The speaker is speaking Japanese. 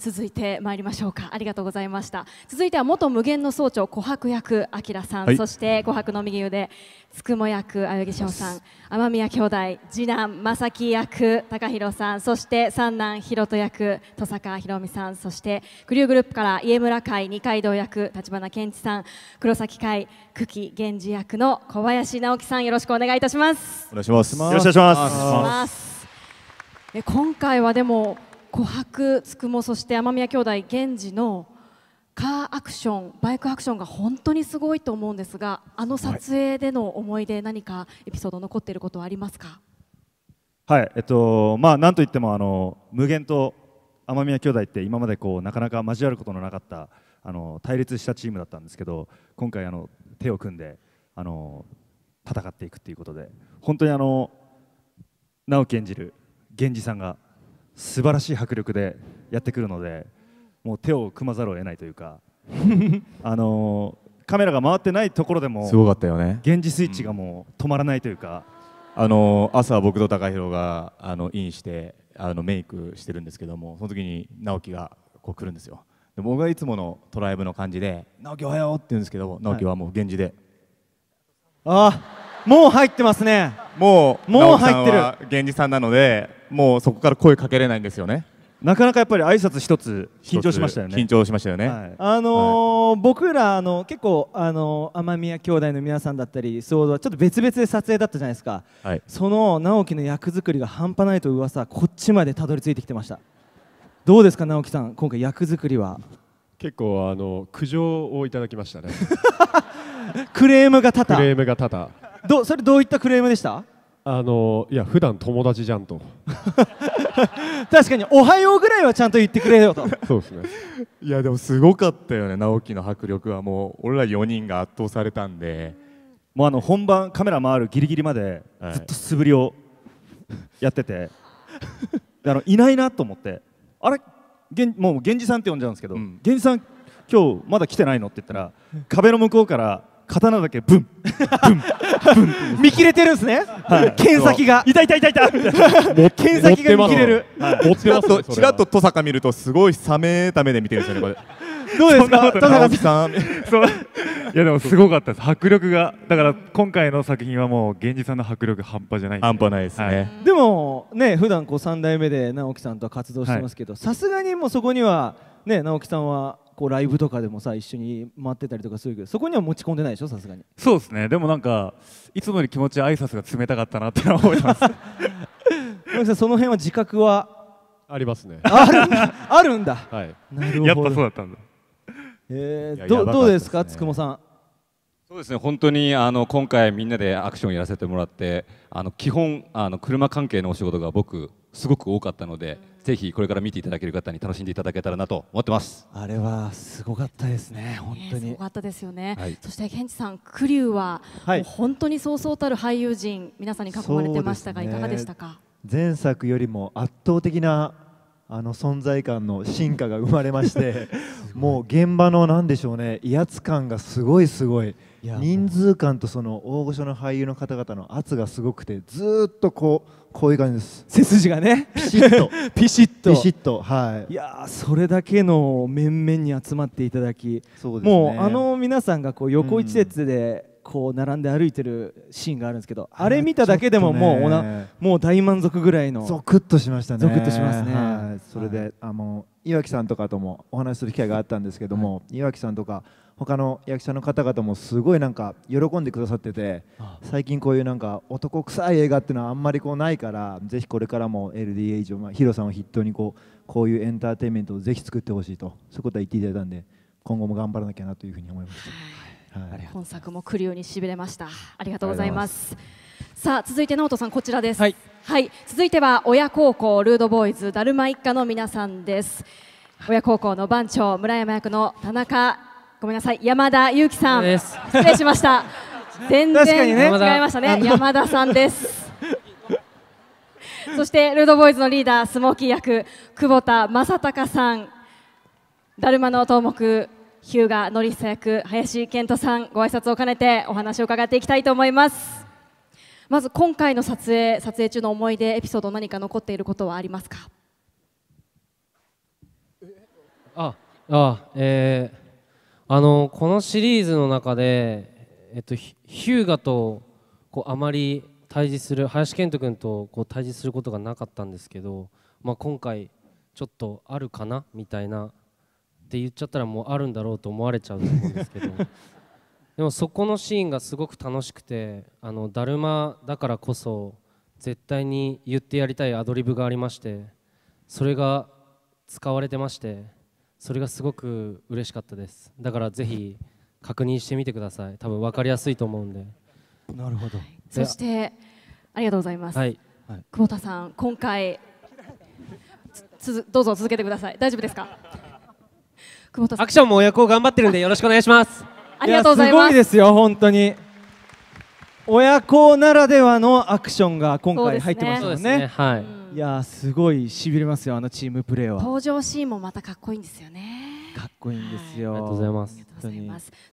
続いて参りましょうかありがとうございました続いては元無限の総長琥珀役明さん、はい、そして琥珀の右腕つくも役あゆぎしょうさん雨宮兄弟次男まさき役高弘さんそして三男ひろと役戸坂ひろみさんそしてクリューグループから家村会二階堂役立花健一さん黒崎会久喜源氏役の小林直樹さんよろしくお願いいたしますお願いしますよろしくお願いします今回はでも琥珀つくもそして雨宮兄弟源氏のカーアクションバイクアクションが本当にすごいと思うんですがあの撮影での思い出、はい、何かエピソード残っていることはありますかはいえっとまあなんといってもあの無限と雨宮兄弟って今までこうなかなか交わることのなかったあの対立したチームだったんですけど今回あの手を組んであの戦っていくということで本当にあの直樹演じる源氏さんが素晴らしい迫力でやってくるのでもう手を組まざるを得ないというか あのカメラが回ってないところでもすごかったよね現実スイッチがもう止まらないというか、うん、あの朝僕と takahiro があのインしてあのメイクしてるんですけどもその時に直樹がこう来るんですよで僕はいつものトライブの感じで「直樹おはよう」って言うんですけど直樹はもう現地で、はい、ああもう入ってますねもうもう入ってる源氏さんなのでもうそこから声かけれないんですよねなかなかやっぱり挨拶一つ緊張しましたよね緊張しましたよね、はい、あのーはい、僕らあの結構あの天宮兄弟の皆さんだったりそうちょっと別々で撮影だったじゃないですか、はい、その直樹の役作りが半端ないと噂こっちまでたどり着いてきてましたどうですか直樹さん今回役作りは結構あの苦情をいただきましたね クレームが多々クレームが多々どそれどういったクレームでしたあのいや普段友達じゃんと 確かに「おはよう」ぐらいはちゃんと言ってくれよと そうですねいやでもすごかったよね直樹の迫力はもう俺ら4人が圧倒されたんでもうあの本番カメラ回るギリギリまでずっと素振りをやってて、は い、あのいないなと思ってあれもう源氏さんって呼んじゃうんですけど源氏、うん、さん今日まだ来てないのって言ったら壁の向こうから刀だけブンブンブン見切れてるんですね、はい、剣先が痛い痛い痛い痛い剣先が見切れる、ちらっとちらっと登坂見るとすごい冷めた目で見てるんですよねこれどうですか登坂さんいやでもすごかったです迫力がだから今回の作品はもう源氏さんの迫力半端じゃない半端ないですね、はい、でもね普段こう3代目で直樹さんと活動してますけどさすがにもうそこにはね直樹さんはこうライブとかでもさ一緒に待ってたりとかするけどそこには持ち込んでないでしょさすがにそうですねでもなんかいつもより気持ち挨拶が冷たかったなっては思います その辺は自覚はありますねあるんだあるんだ、はい、なるほどやっぱそうだったんだえー、どどうですか、つくもさんそうですね本当にあの今回みんなでアクションやらせてもらってあの基本あの車関係のお仕事が僕すごく多かったので、ぜひこれから見ていただける方に楽しんでいただけたらなと思ってますあれはすごかったですね本当に、えー、すごかったですよね、はい、そしてケンチさんクリューは、はい、もう本当にそうそうたる俳優陣皆さんに囲まれてましたが、ね、いかがでしたか前作よりも圧倒的なあの存在感の進化が生まれまして もう現場のなんでしょうね威圧感がすごいすごい人数感とその大御所の俳優の方々の圧がすごくてずっとこうこういう感じです背筋がねピシッと ピシッとピシッとはいいやそれだけの面々に集まっていただきそうです、ね、もうあの皆さんがこう横一列で、こう並んで歩いてるシーンがあるんですけど、あれ見ただけでももうおなもう大満足ぐらいのゾクッとしましたねゾクッとしますね、はい、それで、はい、あの岩城さんとかともお話しする機会があったんですけども、はい、岩城さんとか他の役者の方々もすごいなんか喜んでくださってて最近こういうなんか男臭い映画っていうのはあんまりこうないからぜひこれからも LDH を、まあ、ヒロさんを筆頭にこうこういうエンターテインメントをぜひ作ってほしいとそういうことは言っていただいたんで今後も頑張らなきゃなというふうに思いました、はい本作も来るよにしびれましたありがとうございますさあ続いて直人さんこちらです、はい、はい、続いては親孝行ルードボーイズだるま一家の皆さんです親孝行の番長村山役の田中ごめんなさい山田裕貴さん失礼しました 全然、ね、違いましたね山田さんです そしてルードボーイズのリーダースモーキー役久保田正孝さんだるまの頭目日向典久役林健人さんご挨拶を兼ねてお話を伺っていきたいと思いますまず今回の撮影撮影中の思い出エピソード何か残っていることはありますかああえー、あのこのシリーズの中で、えっと、ヒューガとこうあまり対峙する林遣都君とこう対峙することがなかったんですけど、まあ、今回ちょっとあるかなみたいなって言っちゃったらもうあるんだろうと思われちゃうと思うんですけど でもそこのシーンがすごく楽しくてあのだるまだからこそ絶対に言ってやりたいアドリブがありましてそれが使われてまして。それがすごく嬉しかったですだからぜひ確認してみてください多分分かりやすいと思うんでなるほど、そしてありがとうございます、はい、久保田さん今回どうぞ続けてください大丈夫ですか久保田さんアクションも親子頑張ってるんでよろしくお願いしますありがとうございますすごいですよ本当に親子ならではのアクションが今回入ってましたねね、ね、はい、うんいやすごいしびれますよあのチームプレーは登場シーンもまたかっこいいんですよねかっこいいんですよ、はい、ありがとうございます